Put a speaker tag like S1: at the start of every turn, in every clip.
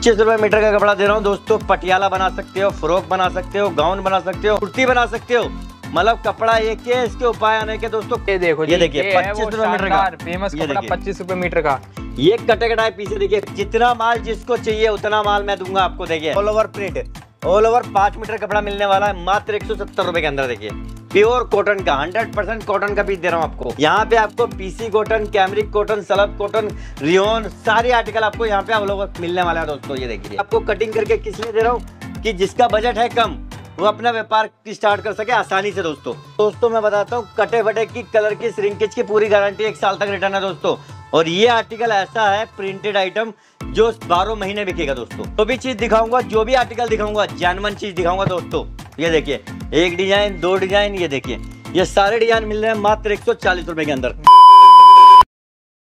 S1: पच्चीस रुपए मीटर का कपड़ा दे रहा हूँ दोस्तों पटियाला बना सकते हो फ्रॉक बना सकते हो गाउन बना सकते हो कुर्ती बना सकते हो मतलब कपड़ा एक है इसके उपाय आने के दोस्तों ये देखो ये देखिए पच्चीस रुपए मीटर का फेमस पच्चीस रुपए मीटर का ये कटे कटाए पीछे देखिए जितना माल जिसको चाहिए उतना माल मैं दूंगा आपको देखिए all over print all over पांच मीटर कपड़ा मिलने वाला है मात्र एक सौ सत्तर रुपए के अंदर देखिए प्योर कॉटन का 100 परसेंट कॉटन का पीस दे रहा हूँ आपको यहाँ पे आपको PC cotton cambric cotton slub cotton rayon सारे आर्टिकल आपको यहाँ पे ऑल ओवर मिलने वाला है दोस्तों ये देखिए आपको कटिंग करके किस लिए दे रहा हूँ की जिसका बजट है कम वो अपना व्यापार स्टार्ट कर सके आसानी से दोस्तों दोस्तों मैं बताता हूँ कटे बटे की कलर की श्रिंकेज की पूरी गारंटी एक साल तक रिटर्न है दोस्तों और ये आर्टिकल ऐसा है प्रिंटेड आइटम जो बारह महीने बिकेगा दोस्तों तो भी चीज दिखाऊंगा जो भी आर्टिकल दिखाऊंगा जानवन चीज दिखाऊंगा दोस्तों ये देखिए एक डिजाइन दो डिजाइन ये देखिए ये सारे डिजाइन मिल रहे हैं मात्र एक सौ के अंदर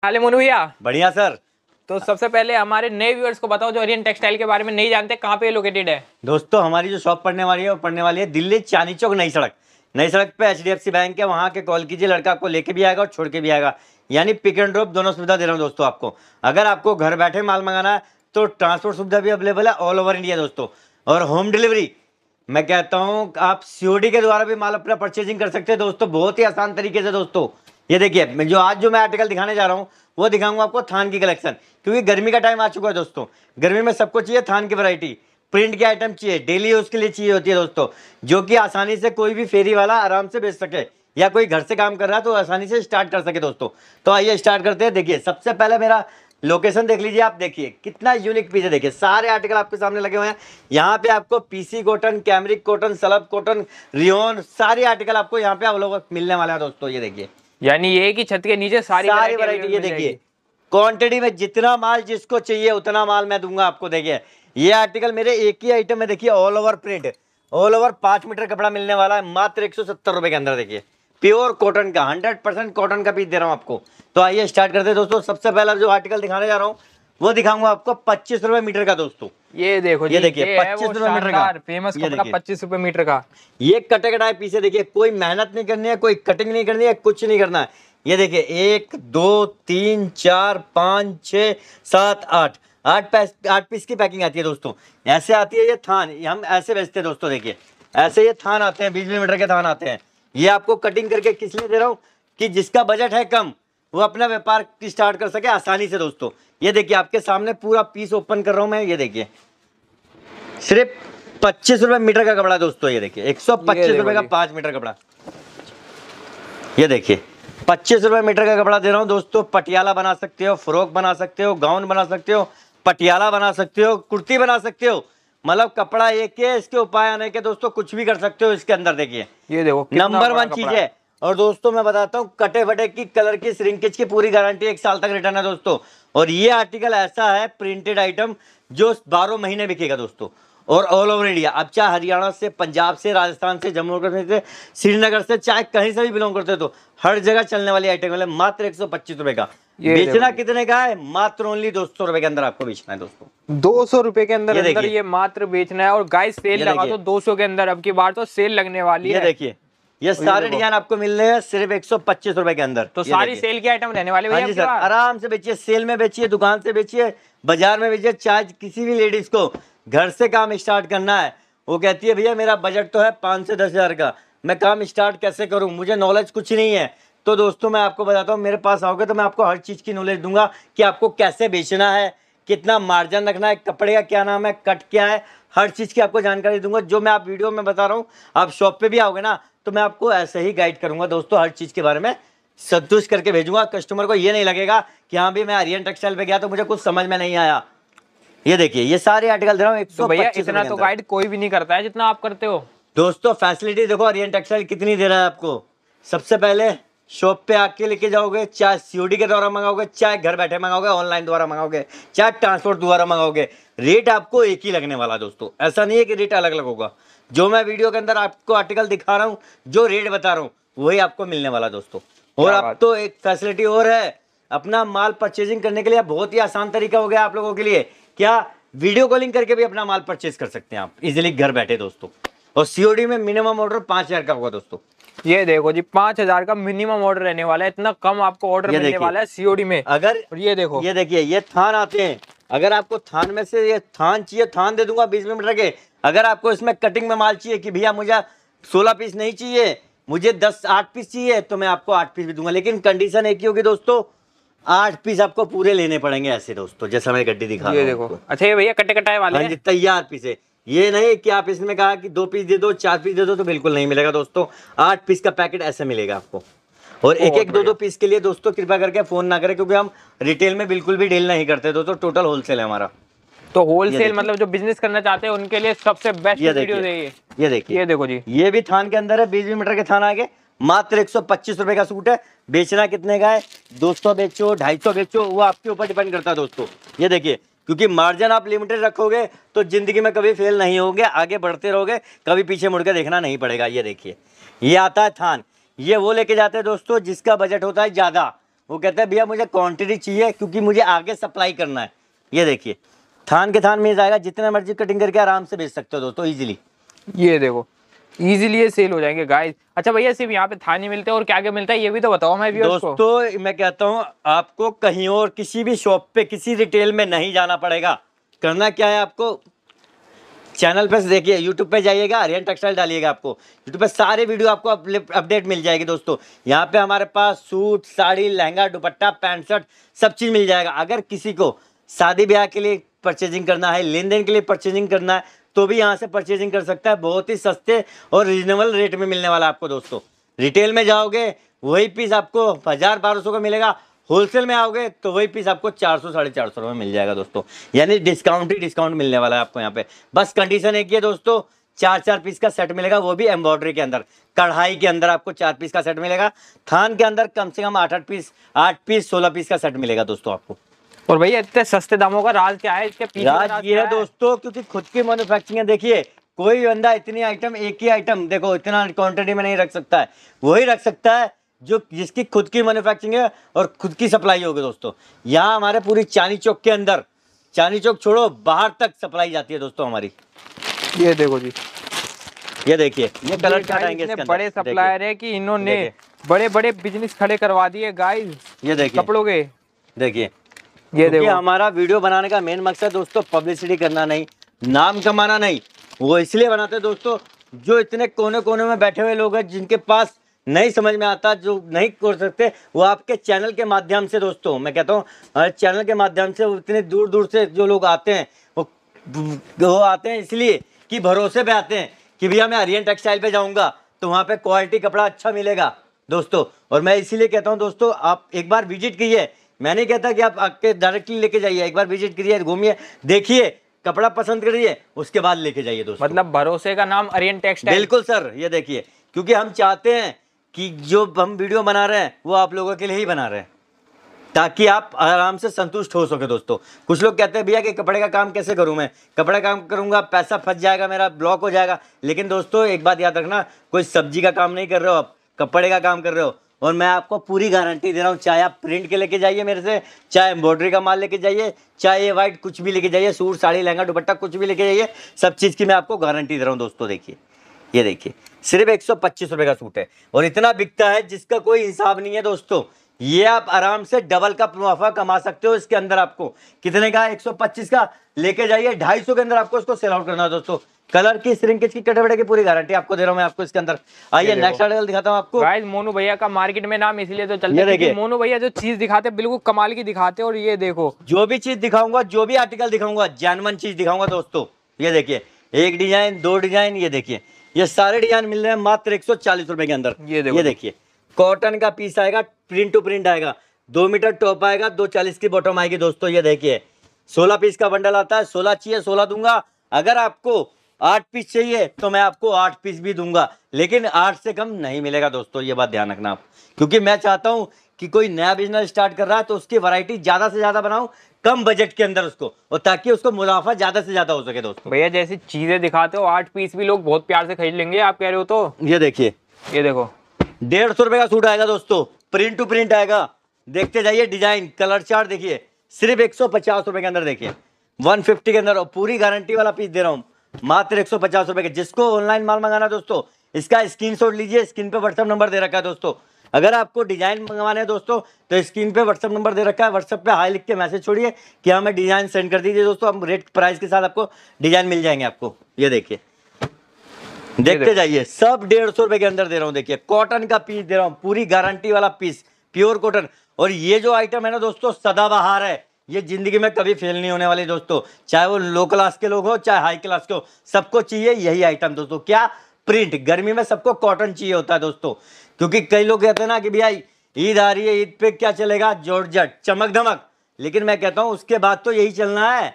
S1: हाले मोनू भैया बढ़िया सर तो सबसे पहले हमारे नए व्यूअर्स को बताओ जो ओरियन टेक्सटाइल के बारे में नहीं जानते कहाँ पे लोकेटेड है दोस्तों हमारी जो शॉप पढ़ने वाली है वो पढ़ने वाली है दिल्ली चांदी चौक नई सड़क नई सड़क पे एच बैंक है वहाँ के कॉल कीजिए लड़का आपको लेके भी आएगा और छोड़ के भी आएगा यानी पिक एंड ड्रॉप दोनों सुविधा दे रहा हूँ दोस्तों आपको अगर आपको घर बैठे माल मंगाना है तो ट्रांसपोर्ट सुविधा भी अवेलेबल है ऑल ओवर इंडिया दोस्तों और होम डिलीवरी मैं कहता हूँ आप सीओडी के द्वारा भी माल अपना परचेजिंग कर सकते हैं दोस्तों बहुत ही आसान तरीके से दोस्तों ये देखिए जो आज जो मैं आर्टिकल दिखाने जा रहा हूँ वो दिखाऊंगा आपको थान की कलेक्शन क्योंकि गर्मी का टाइम आ चुका है दोस्तों गर्मी में सबको चाहिए थान की वैरायटी प्रिंट के आइटम चाहिए डेली यूज़ के लिए चाहिए होती है दोस्तों जो कि आसानी से कोई भी फेरी वाला आराम से बेच सके या कोई घर से काम कर रहा है तो आसानी से स्टार्ट कर सके दोस्तों तो आइए स्टार्ट करते हैं देखिए सबसे पहले मेरा लोकेशन देख लीजिए आप देखिए कितना यूनिक पीस है देखिए सारे आर्टिकल आपके सामने लगे हुए हैं यहाँ पे आपको PC cotton cambric cotton slub cotton rayon सारे आर्टिकल आपको यहाँ पे आप लोगों को मिलने वाले हैं दोस्तों ये देखिए यानी ये कि छत के नीचे सारी सारी वरायटी ये देखिए क्वांटिटी में जितना माल जिसको चाहिए उतना माल मैं दूंगा आपको देखिए ये आर्टिकल मेरे एक ही आइटम में देखिए all over print all over पांच मीटर कपड़ा मिलने वाला है मात्र एक सौ सत्तर रुपए के अंदर देखिए प्योर कॉटन का हंड्रेड परसेंट कॉटन का पीस दे रहा हूँ आपको तो आइए स्टार्ट करते हैं दोस्तों सबसे पहला जो आर्टिकल दिखाने जा रहा हूँ वो दिखाऊंगा आपको पच्चीस रुपए मीटर का दोस्तों ये देखो ये देखिए पच्चीस रुपए मीटर का फेमस पच्चीस रुपए मीटर का ये कटे कटाए पीछे देखिए कोई मेहनत नहीं करनी है कोई कटिंग नहीं करनी है कुछ नहीं करना है ये देखिए एक दो तीन चार पाँच छ सात आठ आठ पैस आठ पीस की पैकिंग आती है दोस्तों ऐसे आती है ये थान हम ऐसे बेचते हैं दोस्तों देखिए ऐसे ये थान आते हैं बीस बीस मीटर के थान आते हैं ये आपको कटिंग करके किस लिए दे रहा हूँ कि जिसका बजट है कम वो अपना व्यापार स्टार्ट कर सके आसानी से दोस्तों ये देखिए आपके सामने पूरा पीस ओपन कर रहा हूँ मैं ये देखिए सिर्फ पच्चीस रुपए मीटर का कपड़ा दोस्तों ये देखिए एक सौ पच्चीस रुपए का पांच मीटर कपड़ा ये देखिए पच्चीस रुपए मीटर का कपड़ा दे रहा हूँ दोस्तों पटियाला बना सकते हो फ्रॉक बना सकते हो गाउन बना सकते हो पटियाला बना सकते हो कुर्ती बना सकते हो मतलब कपड़ा एक है इसके उपाय आने के दोस्तों कुछ भी कर सकते हो इसके अंदर देखिए ये देखो नंबर वन चीज है और दोस्तों मैं बताता हूँ कटे फटे की कलर की श्रिंकेज की पूरी गारंटी एक साल तक रिटर्न है दोस्तों और ये आर्टिकल ऐसा है प्रिंटेड आइटम जो बारह महीने बिकेगा दोस्तों और ऑल ओवर इंडिया अब चाहे हरियाणा से पंजाब से राजस्थान से जम्मू कश्मीर से श्रीनगर से चाहे कहीं से भी बिलोंग करते हो तो हर जगह चलने वाली आइटम है मात्र एक सौ पच्चीस रुपए का ये बेचना कितने का है मात्र ओनली दो सौ रुपए के अंदर आपको बेचना है दोस्तों दो सौ रुपए के अंदर ये ये मात्र बेचना है और गाय सेल लगा तो दो सौ के अंदर अब की बार तो सेल लगने वाली है देखिए ये सारे डिजाइन आपको मिल रहे हैं सिर्फ एक सौ पच्चीस रुपए के अंदर तो सारी सेल के आइटम रहने वाले हाँ सर आराम से बेचिए सेल में बेचिए दुकान से बेचिए बाजार में बेचिए चाहे किसी भी लेडीज को घर से काम स्टार्ट करना है वो कहती है भैया मेरा बजट तो है पाँच से दस हजार का मैं काम स्टार्ट कैसे करूँ मुझे नॉलेज कुछ नहीं है तो दोस्तों मैं आपको बताता हूँ मेरे पास आओगे तो मैं आपको हर चीज़ की नॉलेज दूंगा कि आपको कैसे बेचना है कितना मार्जिन रखना है कपड़े का क्या नाम है कट क्या है हर चीज़ की आपको जानकारी दूंगा जो मैं आप वीडियो में बता रहा हूँ आप शॉप पे भी आओगे ना तो मैं आपको ऐसे ही गाइड करूंगा दोस्तों हर चीज़ के बारे में संतुष्ट करके भेजूंगा कस्टमर को ये नहीं लगेगा कि हाँ भी मैं हरियन टेक्सटाइल पर गया तो मुझे कुछ समझ में नहीं आया ये देखिए ये सारे आर्टिकल दे रहा हूँ तो भैया इतना तो गाइड कोई भी नहीं करता है जितना आप करते हो दोस्तों फैसिलिटी देखो आर्यन टेक्सटाइल कितनी दे रहा है आपको सबसे पहले शॉप पे आके लेके जाओगे चाहे सीओडी के द्वारा मंगाओगे चाहे घर बैठे मंगाओगे ऑनलाइन द्वारा मंगाओगे चाहे ट्रांसपोर्ट द्वारा मंगाओगे रेट आपको एक ही लगने वाला दोस्तों ऐसा नहीं है कि रेट अलग अलग होगा जो मैं वीडियो के अंदर आपको आर्टिकल दिखा रहा हूँ जो रेट बता रहा हूँ वही आपको मिलने वाला दोस्तों और अब तो एक फैसिलिटी और है अपना माल परचेजिंग करने के लिए बहुत ही आसान तरीका हो गया आप लोगों के लिए क्या वीडियो कॉलिंग करके भी अपना माल परचेज कर सकते हैं आप इजिली घर बैठे दोस्तों और सीओडी में मिनिमम ऑर्डर पांच हज़ार का होगा दोस्तों ये देखो जी पांच हजार का मिनिमम ऑर्डर रहने वाला है इतना कम आपको ऑर्डर मिलने वाला है सीओडी में अगर ये देखो ये देखिए ये थान आते हैं अगर आपको थान में से ये थान चाहिए थान दे दूंगा बीस मिनट लगे अगर आपको इसमें कटिंग में माल चाहिए कि भैया मुझे सोलह पीस नहीं चाहिए मुझे दस आठ पीस चाहिए तो मैं आपको आठ पीस भी दूंगा लेकिन कंडीशन एक ही होगी दोस्तों आठ पीस आपको पूरे लेने पड़ेंगे ऐसे दोस्तों जैसा मैं गड्डी दिखा ये देखो अच्छा ये भैया कटे कटाए वाले हाँ तैयार पीस है ये नहीं कि आप इसमें कहा कि दो पीस दे दो चार पीस दे दो तो बिल्कुल नहीं मिलेगा दोस्तों आठ पीस का पैकेट ऐसे मिलेगा आपको और एक एक दो दो पीस के लिए दोस्तों कृपया करके फोन ना करें क्योंकि हम रिटेल में बिल्कुल भी डील नहीं करते दोस्तों टोटल होलसेल है हमारा तो होलसेल मतलब जो बिजनेस करना चाहते हैं उनके लिए सबसे बेस्ट ये वीडियो ये देखिए ये देखो जी ये भी थान के अंदर है बीस मीटर के थान आगे मात्र एक सौ रुपए का सूट है बेचना कितने का है दो बेचो ढाई बेचो वो आपके ऊपर डिपेंड करता है दोस्तों ये देखिए क्योंकि मार्जिन आप लिमिटेड रखोगे तो ज़िंदगी में कभी फेल नहीं होगे आगे बढ़ते रहोगे कभी पीछे मुड़ के देखना नहीं पड़ेगा ये देखिए ये आता है थान ये वो लेके जाते हैं दोस्तों जिसका बजट होता है ज़्यादा वो कहते हैं भैया मुझे क्वांटिटी चाहिए क्योंकि मुझे आगे सप्लाई करना है ये देखिए थान के थान मिल जाएगा जितना मर्जी कटिंग करके आराम से बेच सकते हो दोस्तों ईजिली ये देखो ईजिली ये सेल हो जाएंगे गाइस अच्छा भैया सिर्फ यहाँ पे थाने मिलते हैं और क्या क्या मिलता है ये भी तो बताओ मैं भी दोस्तों मैं कहता हूँ आपको कहीं और किसी भी शॉप पे किसी रिटेल में नहीं जाना पड़ेगा करना क्या है आपको चैनल पर देखिए यूट्यूब पे जाइएगा आर्यन टेक्सटाइल डालिएगा आपको यूट्यूब पे सारे वीडियो आपको अपडेट मिल जाएगी दोस्तों यहाँ पे हमारे पास suit sari lehenga dupatta pant shirt सब चीज़ मिल जाएगा अगर किसी को शादी ब्याह के लिए परचेजिंग करना है लेन देन के लिए परचेजिंग करना है तो भी यहाँ से परचेजिंग कर सकता है बहुत ही सस्ते और रिजनेबल रेट में मिलने वाला आपको दोस्तों रिटेल में जाओगे वही पीस आपको हज़ार बारह सौ का मिलेगा होलसेल में आओगे तो वही पीस आपको चार सौ साढ़े चार सौ रुपये मिल जाएगा दोस्तों यानी डिस्काउंट ही डिस्काउंट मिलने वाला है आपको यहाँ पे बस कंडीशन एक ही है दोस्तों चार चार पीस का सेट मिलेगा वो भी एम्ब्रॉयडरी के अंदर कढ़ाई के अंदर आपको चार पीस का सेट मिलेगा थान के अंदर कम से कम आठ आठ पीस आठ पीस सोलह पीस का सेट मिलेगा दोस्तों आपको और भैया इतने सस्ते दामों का राज क्या है इसके पीछे राज ये है दोस्तों क्योंकि खुद की मैन्युफैक्चरिंग देखिए कोई बंदा इतनी आइटम एक ही आइटम देखो इतना क्वांटिटी में नहीं रख सकता है वही रख सकता है जो जिसकी खुद की मैन्युफैक्चरिंग है और खुद की सप्लाई होगी दोस्तों यहाँ हमारे पूरी चांदी चौक के अंदर चांदी चौक छोड़ो बाहर तक सप्लाई जाती है दोस्तों हमारी ये देखो जी ये देखिए ये कलर चढ़ाएंगे बड़े सप्लायर है कि इन्होंने बड़े बड़े बिजनेस खड़े करवा दिए गाइस ये देखिए कपड़ों के देखिए ये देखो हमारा वीडियो बनाने का मेन मकसद दोस्तों पब्लिसिटी करना नहीं नाम कमाना नहीं वो इसलिए बनाते दोस्तों जो इतने कोने कोने में बैठे हुए लोग हैं जिनके पास नहीं समझ में आता जो नहीं कर सकते वो आपके चैनल के माध्यम से दोस्तों मैं कहता हूँ चैनल के माध्यम से इतने दूर दूर से जो लोग आते हैं वो वो आते हैं इसलिए कि भरोसे पे आते हैं कि भैया मैं आर्यन टेक्सटाइल पे जाऊँगा तो वहाँ पे क्वालिटी कपड़ा अच्छा मिलेगा दोस्तों और मैं इसीलिए कहता हूँ दोस्तों आप एक बार विजिट कीजिए मैं नहीं कहता कि आप आके डायरेक्टली लेके जाइए एक बार विजिट करिए घूमिए देखिए कपड़ा पसंद करिए उसके बाद लेके जाइए दोस्तों मतलब भरोसे का नाम अरियन टेक्सटाइल बिल्कुल सर ये देखिए क्योंकि हम चाहते हैं कि जो हम वीडियो बना रहे हैं वो आप लोगों के लिए ही बना रहे हैं ताकि आप आराम से संतुष्ट हो सके दोस्तों कुछ लोग कहते हैं भैया कि कपड़े का काम कैसे करूं मैं कपड़े का काम करूंगा पैसा फंस जाएगा मेरा ब्लॉक हो जाएगा लेकिन दोस्तों एक बात याद रखना कोई सब्जी का काम नहीं कर रहे हो आप कपड़े का काम कर रहे हो और मैं आपको पूरी गारंटी दे रहा हूँ चाहे आप प्रिंट के लेके जाइए मेरे से चाहे एम्ब्रॉयडरी का माल लेके जाइए चाहे ये वाइट कुछ भी लेके जाइए सूट साड़ी लहंगा दुपट्टा कुछ भी लेके जाइए सब चीज़ की मैं आपको गारंटी दे रहा हूँ दोस्तों देखिए ये देखिए सिर्फ एक सौ पच्चीस रुपये का सूट है और इतना बिकता है जिसका कोई हिसाब नहीं है दोस्तों ये आप आराम से डबल का मुनाफा कमा सकते हो इसके अंदर आपको कितने का 125 का लेके जाइए 250 के अंदर आपको इसको सेल आउट करना दोस्तों कलर की श्रिंकेज की कटे की पूरी गारंटी आपको दे रहा हूं मैं आपको इसके अंदर आइए नेक्स्ट आर्टिकल दिखाता हूँ आपको गाइस मोनू भैया का मार्केट में नाम इसलिए तो चलता है मोनू भैया जो चीज दिखाते बिल्कुल कमाल की दिखाते और ये देखो जो भी चीज दिखाऊंगा जो भी आर्टिकल दिखाऊंगा जानवन चीज दिखाऊंगा दोस्तों ये देखिए एक डिजाइन दो डिजाइन ये देखिए ये सारे डिजाइन मिल रहे हैं मात्र एक सौ के अंदर ये देखिए कॉटन का पीस आएगा प्रिंट टू प्रिंट आएगा दो मीटर टॉप आएगा दो चालीस की बॉटम आएगी दोस्तों ये देखिए सोलह पीस का बंडल आता है सोलह चाहिए सोलह दूंगा अगर आपको आठ पीस चाहिए तो मैं आपको आठ पीस भी दूंगा लेकिन आठ से कम नहीं मिलेगा दोस्तों ये बात ध्यान रखना आप क्योंकि मैं चाहता हूँ कि कोई नया बिजनेस स्टार्ट कर रहा है तो उसकी वैरायटी ज़्यादा से ज़्यादा बनाऊँ कम बजट के अंदर उसको और ताकि उसको मुनाफा ज़्यादा से ज़्यादा हो सके दोस्तों भैया जैसी चीज़ें दिखाते हो आठ पीस भी लोग बहुत प्यार से खरीद लेंगे आप कह रहे हो तो ये देखिए ये देखो डेढ़ सौ रुपये का सूट आएगा दोस्तों प्रिंट टू प्रिंट आएगा देखते जाइए डिजाइन कलर चार्ट देखिए सिर्फ एक सौ पचास रुपये के अंदर देखिए वन फिफ्टी के अंदर और पूरी गारंटी वाला पीस दे रहा हूँ मात्र एक सौ पचास रुपये के जिसको ऑनलाइन माल मंगाना दोस्तों इसका स्क्रीन शॉट लीजिए स्क्रीन पर व्हाट्सअप नंबर दे रखा है दोस्तों अगर आपको डिजाइन मंगवाने हैं दोस्तों तो स्क्रीन पे व्हाट्सअप नंबर दे रखा है व्हाट्सअप पे हाई लिख के मैसेज छोड़िए कि हमें डिजाइन सेंड कर दीजिए दोस्तों हम रेट प्राइस के साथ आपको डिजाइन मिल जाएंगे आपको ये देखिए देखते जाइए सब डेढ़ सौ रुपए के अंदर दे रहा हूँ देखिए कॉटन का पीस दे रहा हूँ पूरी गारंटी वाला पीस प्योर कॉटन और ये जो आइटम है ना दोस्तों सदाबहार है ये जिंदगी में कभी फेल नहीं होने वाली दोस्तों चाहे वो लो क्लास के लोग हो चाहे हाई क्लास के हो सबको चाहिए यही आइटम दोस्तों क्या प्रिंट गर्मी में सबको कॉटन चाहिए होता है दोस्तों क्योंकि कई लोग कहते हैं ना कि भैया ईद आ रही है ईद पे क्या चलेगा जट चमक धमक लेकिन मैं कहता हूँ उसके बाद तो यही चलना है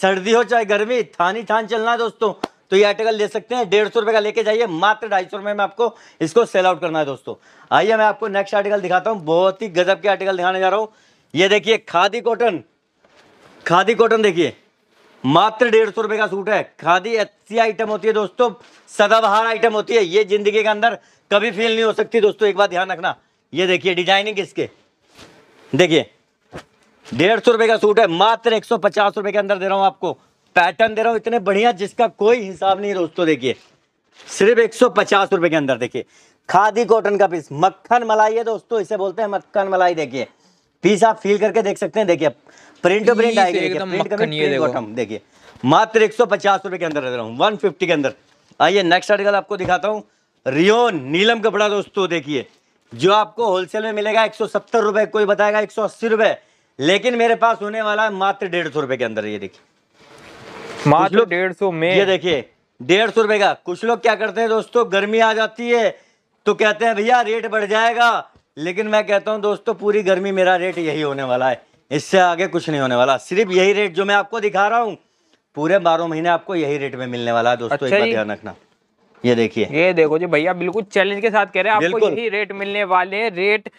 S1: सर्दी हो चाहे गर्मी थानी थान चलना है दोस्तों तो ये आर्टिकल ले सकते हैं डेढ़ सौ रुपये का लेके जाइए मात्र ढाई सौ रुपये में आपको इसको सेल आउट करना है दोस्तों आइए मैं आपको नेक्स्ट आर्टिकल दिखाता हूँ बहुत ही गजब के आर्टिकल दिखाने जा रहा हूँ ये देखिए खादी कॉटन खादी कॉटन देखिए मात्र डेढ़ सौ रुपये का सूट है खादी अच्छी आइटम होती है दोस्तों सदाबहार आइटम होती है ये जिंदगी के अंदर कभी फील नहीं हो सकती दोस्तों एक बात ध्यान रखना ये देखिए डिजाइनिंग इसके देखिए डेढ़ सौ रुपये का सूट है मात्र एक सौ पचास रुपये के अंदर दे रहा हूँ आपको पैटर्न दे रहा हूँ इतने बढ़िया जिसका कोई हिसाब नहीं दोस्तों देखिए सिर्फ एक सौ पचास के अंदर देखिए खादी कॉटन का पीस मक्खन मलाई है दोस्तों इसे बोलते हैं मक्खन मलाई देखिए पीस आप फील करके देख सकते हैं देखिए प्रिंट प्रिंट आएगी देखिए मात्र एक सौ पचास रुपए के अंदर दे रहा हूँ वन फिफ्टी के अंदर आइए नेक्स्ट आर्टिकल आपको दिखाता हूँ रियोन नीलम कपड़ा दोस्तों देखिए जो आपको होलसेल में मिलेगा एक सौ सत्तर कोई बताएगा एक सौ अस्सी लेकिन मेरे पास होने वाला है मात्र डेढ़ सौ रुपए के अंदर ये देखिए मात्र डेढ़ सौ में ये देखिए डेढ़ सौ रुपए का कुछ लोग क्या करते हैं दोस्तों गर्मी आ जाती है तो कहते हैं भैया रेट बढ़ जाएगा लेकिन मैं कहता हूँ दोस्तों पूरी गर्मी मेरा रेट यही होने वाला है इससे आगे कुछ नहीं होने वाला सिर्फ यही रेट जो मैं आपको दिखा रहा हूँ पूरे बारह महीने आपको यही रेट में मिलने वाला है दोस्तों अच्छा एक बार अच्छा ध्यान रखना ये देखिए ये देखो जी भैया बिल्कुल चैलेंज के साथ कह रहे हैं आपको यही रेट मिलने वाले रेट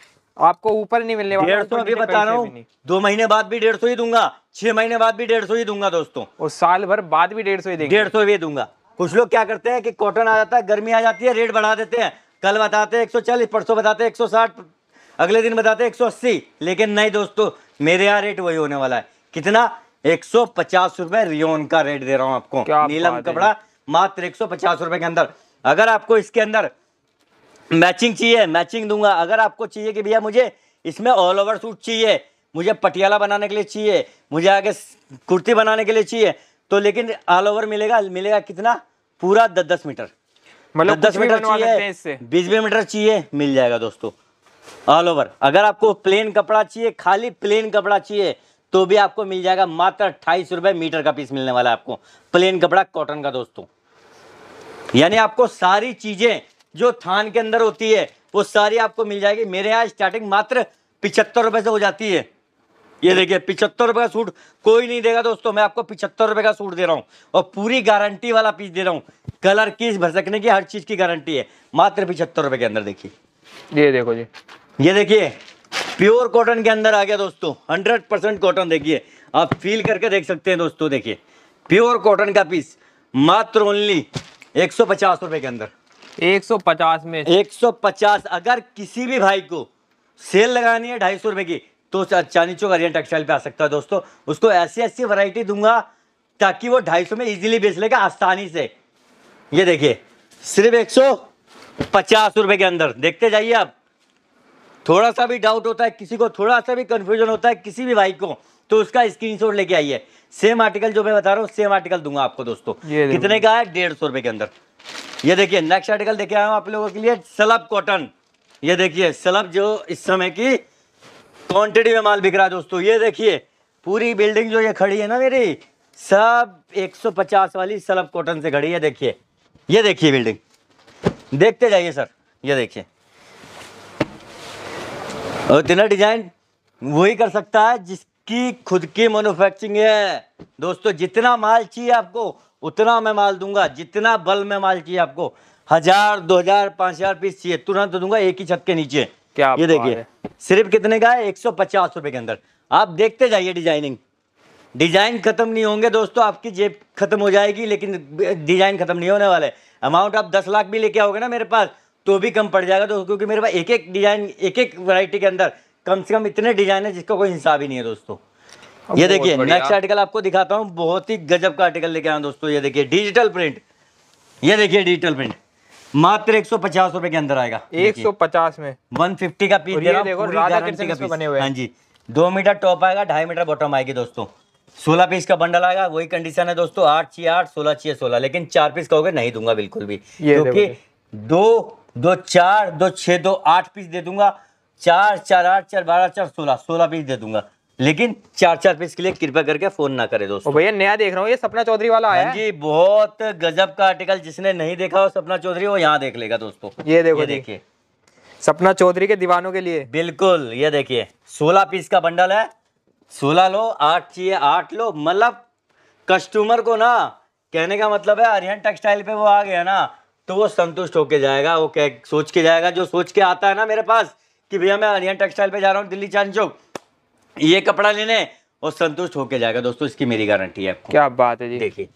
S1: आपको ऊपर नहीं मिलने वाला डेढ़ सौ अभी बता रहा हूँ दो महीने बाद भी डेढ़ सौ ही दूंगा छह महीने बाद भी डेढ़ सौ ही दूंगा दोस्तों और साल भर बाद भी डेढ़ सौ ही डेढ़ सौ भी दूंगा कुछ लोग क्या करते हैं कि कॉटन आ जाता है गर्मी आ जाती है रेट बढ़ा देते हैं कल बताते हैं एक सौ चालीस परसों बताते एक सौ साठ अगले दिन बताते एक सौ अस्सी लेकिन नहीं दोस्तों मेरे यहाँ रेट वही होने वाला है कितना एक सौ पचास रुपए रियोन का रेट दे रहा हूँ आपको नीलम कपड़ा मात्र एक सौ पचास रुपए के अंदर अगर आपको इसके अंदर मैचिंग चाहिए मैचिंग दूंगा अगर आपको चाहिए कि भैया मुझे इसमें ऑल ओवर सूट चाहिए मुझे पटियाला बनाने के लिए चाहिए मुझे आगे कुर्ती बनाने के लिए चाहिए तो लेकिन ऑल ओवर मिलेगा मिलेगा कितना पूरा दस दस मीटर मतलब तो दस मीटर चाहिए बीस बीस मीटर चाहिए मिल जाएगा दोस्तों ऑल ओवर अगर आपको प्लेन कपड़ा चाहिए खाली प्लेन कपड़ा चाहिए तो भी आपको मिल जाएगा मात्र अट्ठाईस रुपए मीटर का पीस मिलने वाला है आपको प्लेन कपड़ा कॉटन का दोस्तों यानी आपको सारी चीजें जो थान के अंदर होती है वो सारी आपको मिल जाएगी मेरे यहाँ स्टार्टिंग मात्र पिचहत्तर रुपये से हो जाती है ये देखिए पिछहत्तर रुपये का सूट कोई नहीं देगा दोस्तों मैं आपको पिछहत्तर रुपये का सूट दे रहा हूँ और पूरी गारंटी वाला पीस दे रहा हूँ कलर की भसकने की हर चीज़ की गारंटी है मात्र पिछहत्तर रुपये के अंदर देखिए ये देखो जी ये देखिए प्योर कॉटन के अंदर आ गया दोस्तों हंड्रेड परसेंट कॉटन देखिए आप फील करके देख सकते हैं दोस्तों देखिए प्योर कॉटन का पीस मात्र ओनली एक सौ पचास रुपये के अंदर 150 में 150 अगर किसी भी भाई को सेल लगानी है ढाई सौ रुपये की तो चांदी चौक हरियाणा टेक्सटाइल पे आ सकता है दोस्तों उसको ऐसी ऐसी वैरायटी दूंगा ताकि वो ढाई सौ में इजीली बेच लेगा आसानी से ये देखिए सिर्फ एक सौ पचास रुपये के अंदर देखते जाइए आप थोड़ा सा भी डाउट होता है किसी को थोड़ा सा भी कन्फ्यूजन होता है किसी भी भाई को तो उसका स्क्रीनशॉट लेके आइए सेम आर्टिकल जो मैं बता रहा हूँ सेम आर्टिकल दूंगा आपको दोस्तों कितने का है डेढ़ सौ रुपये के अंदर ये देखिए नेक्स्ट आर्टिकल देखे आया हूँ आप लोगों के लिए सलब कॉटन ये देखिए सलब जो इस समय की क्वांटिटी में माल बिक रहा है दोस्तों ये देखिए पूरी बिल्डिंग जो ये खड़ी है ना मेरी सब 150 वाली सलब कॉटन से खड़ी है देखिए ये देखिए बिल्डिंग देखते जाइए सर ये देखिए और इतना डिजाइन वही कर सकता है जिस की खुद की मैन्युफैक्चरिंग है दोस्तों जितना माल चाहिए आपको उतना मैं माल दूंगा जितना बल में माल चाहिए आपको हजार दो हजार पांच हजार पीस चाहिए तुरंत तो दूंगा एक ही छत के नीचे क्या ये देखिए सिर्फ कितने का है एक सौ पचास रुपए के अंदर आप देखते जाइए डिजाइनिंग डिजाइन खत्म नहीं होंगे दोस्तों आपकी जेब खत्म हो जाएगी लेकिन डिजाइन खत्म नहीं होने वाले अमाउंट आप दस लाख भी लेके आओगे ना मेरे पास तो भी कम पड़ जाएगा दोस्तों क्योंकि मेरे पास एक एक डिजाइन एक एक वैरायटी के अंदर कम से कम इतने डिजाइन है जिसका कोई हिसाब ही नहीं है दोस्तों ये देखिए नेक्स्ट आर्टिकल आपको दिखाता हूँ बहुत ही गजब का आर्टिकल लेके आया दोस्तों ये देखिए डिजिटल प्रिंट ये देखिए डिजिटल प्रिंट मात्र एक सौ के अंदर आएगा एक में वन का पीस बने हुए हाँ जी दो मीटर टॉप आएगा ढाई मीटर बॉटम आएगी दोस्तों सोलह पीस का बंडल आएगा वही कंडीशन है दोस्तों आठ छह आठ सोलह छह सोलह लेकिन चार पीस कहोगे नहीं दूंगा बिल्कुल भी क्योंकि दो दो चार दो छह दो आठ पीस दे दूंगा चार चार आठ चार बारह चार सोलह सोलह पीस दे दूंगा लेकिन चार चार पीस के लिए कृपया करके फोन ना करें दोस्तों भैया नया देख रहा हूँ ये सपना चौधरी वाला आया हाँ जी बहुत गजब का आर्टिकल जिसने नहीं देखा हो सपना चौधरी वो यहाँ देख लेगा दोस्तों ये देखो देखिए सपना चौधरी के दीवानों के लिए बिल्कुल ये देखिए सोलह पीस का बंडल है सोलह लो आठ चाहिए आठ लो मतलब कस्टमर को ना कहने का मतलब है आर्यन टेक्सटाइल पे वो आ गया ना तो वो संतुष्ट होके जाएगा वो कह सोच के जाएगा जो सोच के आता है ना मेरे पास कि भैया मैं अरियन टेक्सटाइल पे जा रहा हूँ दिल्ली चांद चौक ये कपड़ा लेने और संतुष्ट होके जाएगा दोस्तों इसकी मेरी गारंटी है क्या बात है जी देखिए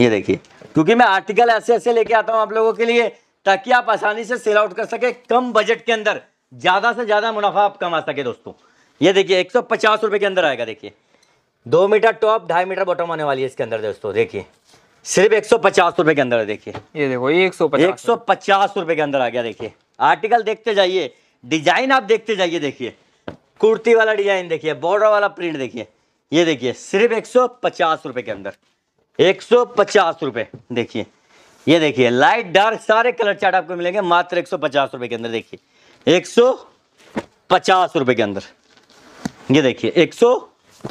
S1: ये देखिए क्योंकि मैं आर्टिकल ऐसे ऐसे लेके आता हूँ आप लोगों के लिए ताकि आप आसानी से सेल आउट कर सके कम बजट के अंदर ज़्यादा से ज़्यादा मुनाफा आप कमा सके दोस्तों ये देखिए एक सौ पचास के अंदर आएगा देखिए दो मीटर टॉप ढाई मीटर बॉटम आने वाली है इसके अंदर दोस्तों देखिए सिर्फ एक सौ पचास के अंदर देखिए ये देखो ये एक सौ पचास के अंदर आ गया देखिए आर्टिकल देखते जाइए डिजाइन आप देखते जाइए देखिए कुर्ती वाला डिजाइन देखिए बॉर्डर वाला प्रिंट देखिए ये देखिए सिर्फ एक सौ पचास के अंदर एक सौ पचास देखिए ये देखिए लाइट डार्क सारे कलर चार्ट आपको मिलेंगे मात्र एक सौ पचास के अंदर देखिए एक सौ पचास के अंदर ये देखिए एक सौ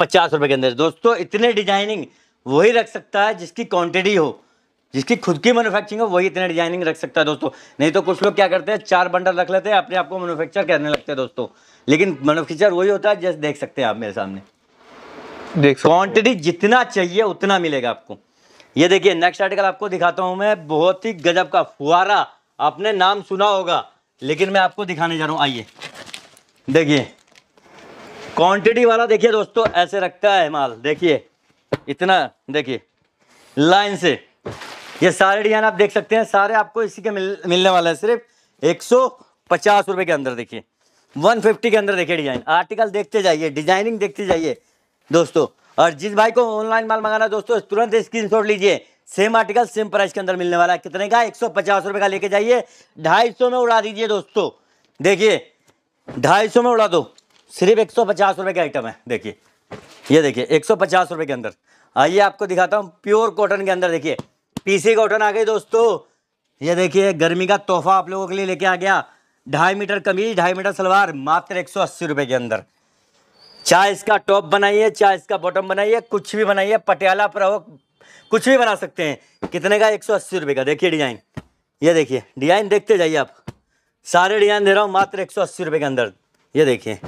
S1: पचास के अंदर दोस्तों इतने डिजाइनिंग वही रख सकता है जिसकी क्वांटिटी हो जिसकी खुद की मैनुफैक्चरिंग है वही इतने डिजाइनिंग रख सकता है दोस्तों नहीं तो कुछ लोग क्या करते हैं चार बंडल रख लेते हैं अपने आप को मैनुफैक्चर करने लगते हैं दोस्तों लेकिन मैनुफैक्चर वही होता है जैसे देख सकते हैं आप मेरे सामने देख क्वान्टिटी जितना चाहिए उतना मिलेगा आपको ये देखिए नेक्स्ट आर्टिकल आपको दिखाता हूँ मैं बहुत ही गजब का फुहारा आपने नाम सुना होगा लेकिन मैं आपको दिखाने जा रहा हूँ आइए देखिए क्वांटिटी वाला देखिए दोस्तों ऐसे रखता है माल देखिए इतना देखिए लाइन से ये सारे डिजाइन आप देख सकते हैं सारे आपको इसी के मिल, मिलने वाला है सिर्फ एक सौ पचास के अंदर देखिए वन फिफ्टी के अंदर देखिए डिजाइन आर्टिकल देखते जाइए डिजाइनिंग देखते जाइए दोस्तों और जिस भाई को ऑनलाइन माल मंगाना दोस्तों तुरंत स्क्रीन शॉट लीजिए सेम आर्टिकल सेम प्राइस के अंदर मिलने वाला है कितने का एक सौ पचास रुपए का लेके जाइए ढाई सौ में उड़ा दीजिए दोस्तों देखिए ढाई सौ में उड़ा दो सिर्फ एक सौ पचास रुपए का आइटम है देखिए ये देखिए एक सौ पचास रुपये के अंदर आइए आपको दिखाता हूँ प्योर कॉटन के अंदर देखिए पीसी कॉटन आ गई दोस्तों ये देखिए गर्मी का तोहफा आप लोगों के लिए लेके आ गया ढाई मीटर कमीज ढाई मीटर सलवार मात्र एक सौ के अंदर चाहे इसका टॉप बनाइए चाहे इसका बॉटम बनाइए कुछ भी बनाइए पटियाला पर कुछ भी बना सकते हैं कितने का एक सौ अस्सी का देखिए डिजाइन ये देखिए डिजाइन देखते जाइए आप सारे डिजाइन दे रहा हूँ मात्र एक सौ अस्सी के अंदर ये देखिए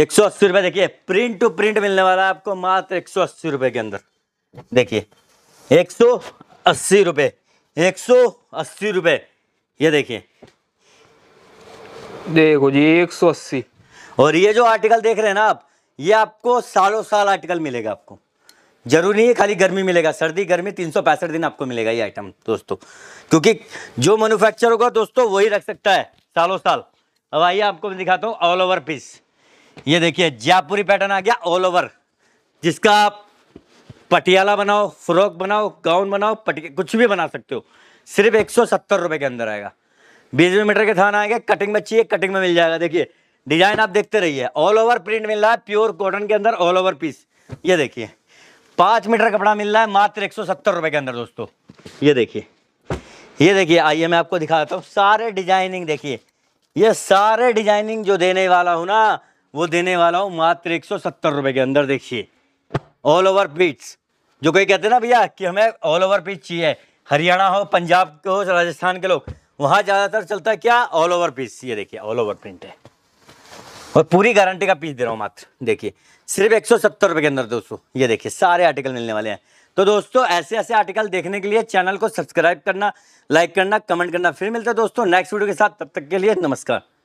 S1: एक सौ अस्सी रुपये देखिए प्रिंट टू प्रिंट मिलने वाला है आपको मात्र एक सौ अस्सी रुपये के अंदर देखिए एक सौ अस्सी रुपये एक सौ अस्सी रुपये ये देखिए देखो जी एक सौ अस्सी और ये जो आर्टिकल देख रहे हैं ना आप ये आपको सालों साल आर्टिकल मिलेगा आपको जरूरी नहीं है खाली गर्मी मिलेगा सर्दी गर्मी तीन सौ पैंसठ दिन आपको मिलेगा ये आइटम दोस्तों क्योंकि जो मैन्युफैक्चर होगा दोस्तों वही रख सकता है सालों साल अब आइए आपको मैं दिखाता हूँ ऑल ओवर पीस ये देखिए जयपुरी पैटर्न आ गया ऑल ओवर जिसका आप पटियाला बनाओ फ्रॉक बनाओ गाउन बनाओ पटिया कुछ भी बना सकते हो सिर्फ एक सौ सत्तर रुपये के अंदर आएगा बीस मीटर के थाना आएगा कटिंग में चाहिए कटिंग में मिल जाएगा देखिए डिजाइन आप देखते रहिए ऑल ओवर प्रिंट मिल रहा है प्योर कॉटन के अंदर ऑल ओवर पीस ये देखिए पाँच मीटर कपड़ा मिल रहा है मात्र एक सौ सत्तर रुपये के अंदर दोस्तों ये देखिए ये देखिए आइए मैं आपको दिखाता हूँ सारे डिजाइनिंग देखिए ये सारे डिजाइनिंग जो देने वाला हूँ ना वो देने वाला हूँ मात्र एक सौ सत्तर रुपये के अंदर देखिए ऑल ओवर पीट्स जो कोई कहते हैं ना भैया कि हमें ऑल ओवर पिच चाहिए हरियाणा हो पंजाब के हो राजस्थान के लोग वहाँ ज़्यादातर चलता है क्या ऑल ओवर पीस ये देखिए ऑल ओवर प्रिंट है और पूरी गारंटी का पीस दे रहा हूँ मात्र देखिए सिर्फ एक सौ के अंदर दोस्तों ये देखिए सारे आर्टिकल मिलने वाले हैं तो दोस्तों ऐसे ऐसे आर्टिकल देखने के लिए चैनल को सब्सक्राइब करना लाइक करना कमेंट करना फिर मिलते हैं दोस्तों नेक्स्ट वीडियो के साथ तब तक के लिए नमस्कार